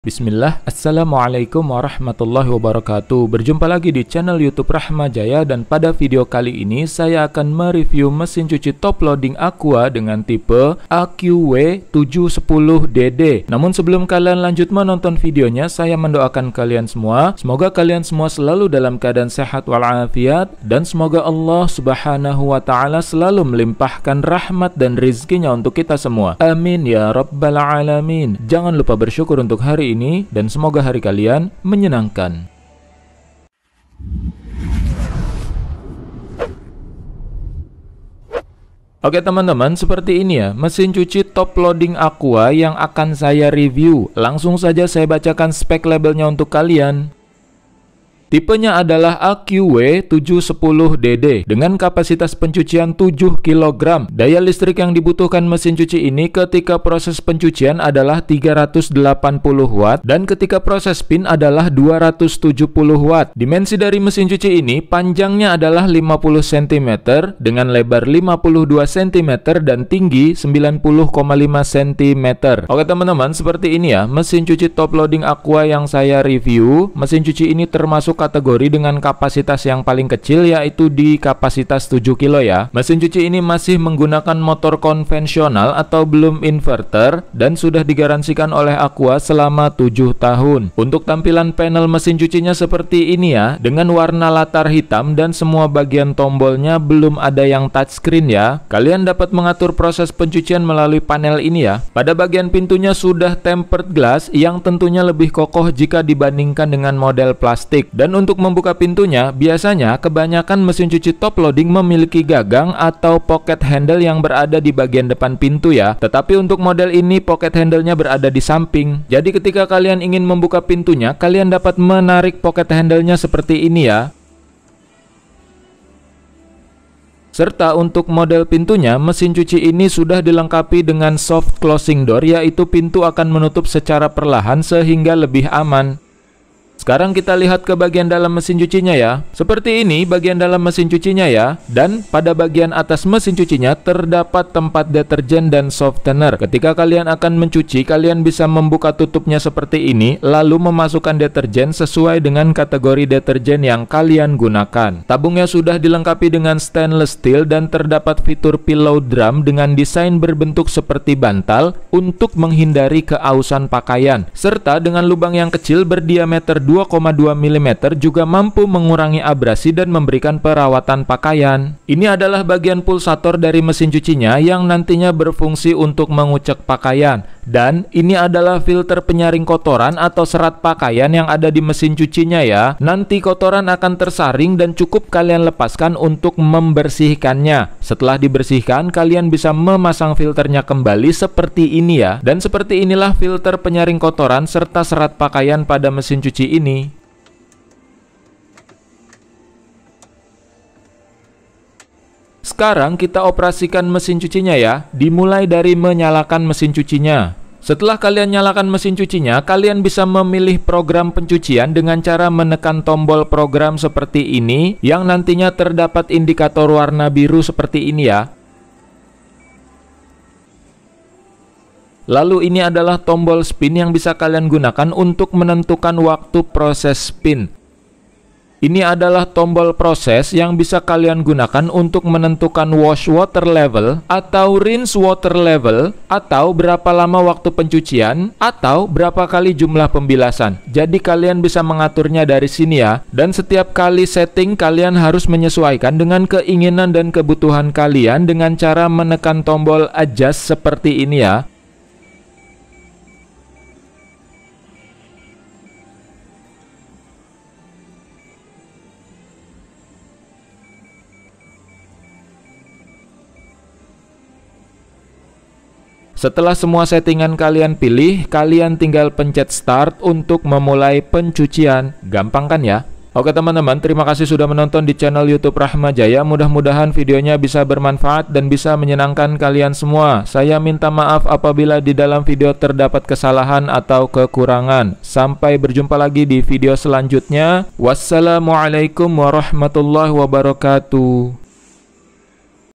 Bismillah, Assalamualaikum warahmatullahi wabarakatuh Berjumpa lagi di channel Youtube Rahma Jaya Dan pada video kali ini saya akan mereview mesin cuci top loading Aqua dengan tipe AQW710DD Namun sebelum kalian lanjut menonton videonya Saya mendoakan kalian semua Semoga kalian semua selalu dalam keadaan sehat walafiat Dan semoga Allah subhanahu wa ta'ala selalu melimpahkan rahmat dan rizkinya untuk kita semua Amin ya rabbal alamin Jangan lupa bersyukur untuk hari ini dan semoga hari kalian menyenangkan. Oke teman-teman, seperti ini ya, mesin cuci top loading Aqua yang akan saya review. Langsung saja saya bacakan spek labelnya untuk kalian. Tipenya adalah AQW710DD dengan kapasitas pencucian 7 kg. Daya listrik yang dibutuhkan mesin cuci ini ketika proses pencucian adalah 380 watt dan ketika proses spin adalah 270 watt. Dimensi dari mesin cuci ini panjangnya adalah 50 cm dengan lebar 52 cm dan tinggi 90,5 cm. Oke teman-teman, seperti ini ya mesin cuci top loading Aqua yang saya review. Mesin cuci ini termasuk kategori dengan kapasitas yang paling kecil yaitu di kapasitas 7 kilo ya. Mesin cuci ini masih menggunakan motor konvensional atau belum inverter dan sudah digaransikan oleh Aqua selama 7 tahun. Untuk tampilan panel mesin cucinya seperti ini ya, dengan warna latar hitam dan semua bagian tombolnya belum ada yang touchscreen ya. Kalian dapat mengatur proses pencucian melalui panel ini ya. Pada bagian pintunya sudah tempered glass yang tentunya lebih kokoh jika dibandingkan dengan model plastik dan dan untuk membuka pintunya, biasanya kebanyakan mesin cuci top loading memiliki gagang atau pocket handle yang berada di bagian depan pintu ya. Tetapi untuk model ini pocket handle-nya berada di samping. Jadi ketika kalian ingin membuka pintunya, kalian dapat menarik pocket handle-nya seperti ini ya. Serta untuk model pintunya, mesin cuci ini sudah dilengkapi dengan soft closing door yaitu pintu akan menutup secara perlahan sehingga lebih aman. Sekarang kita lihat ke bagian dalam mesin cucinya ya. Seperti ini bagian dalam mesin cucinya ya. Dan pada bagian atas mesin cucinya terdapat tempat deterjen dan softener. Ketika kalian akan mencuci, kalian bisa membuka tutupnya seperti ini lalu memasukkan deterjen sesuai dengan kategori deterjen yang kalian gunakan. Tabungnya sudah dilengkapi dengan stainless steel dan terdapat fitur pillow drum dengan desain berbentuk seperti bantal untuk menghindari keausan pakaian serta dengan lubang yang kecil berdiameter 2,2 mm juga mampu mengurangi abrasi dan memberikan perawatan pakaian. Ini adalah bagian pulsator dari mesin cucinya yang nantinya berfungsi untuk mengucek pakaian dan ini adalah filter penyaring kotoran atau serat pakaian yang ada di mesin cucinya ya. Nanti kotoran akan tersaring dan cukup kalian lepaskan untuk membersihkannya. Setelah dibersihkan, kalian bisa memasang filternya kembali seperti ini ya. Dan seperti inilah filter penyaring kotoran serta serat pakaian pada mesin cuci ini. Sekarang kita operasikan mesin cucinya ya. Dimulai dari menyalakan mesin cucinya. Setelah kalian nyalakan mesin cucinya, kalian bisa memilih program pencucian dengan cara menekan tombol program seperti ini yang nantinya terdapat indikator warna biru seperti ini ya. Lalu ini adalah tombol spin yang bisa kalian gunakan untuk menentukan waktu proses spin. Ini adalah tombol proses yang bisa kalian gunakan untuk menentukan wash water level atau rinse water level atau berapa lama waktu pencucian atau berapa kali jumlah pembilasan. Jadi kalian bisa mengaturnya dari sini ya. Dan setiap kali setting kalian harus menyesuaikan dengan keinginan dan kebutuhan kalian dengan cara menekan tombol adjust seperti ini ya. Setelah semua settingan kalian pilih, kalian tinggal pencet start untuk memulai pencucian. Gampang kan ya? Oke teman-teman, terima kasih sudah menonton di channel YouTube Rahma Jaya. Mudah-mudahan videonya bisa bermanfaat dan bisa menyenangkan kalian semua. Saya minta maaf apabila di dalam video terdapat kesalahan atau kekurangan. Sampai berjumpa lagi di video selanjutnya. Wassalamualaikum warahmatullahi wabarakatuh.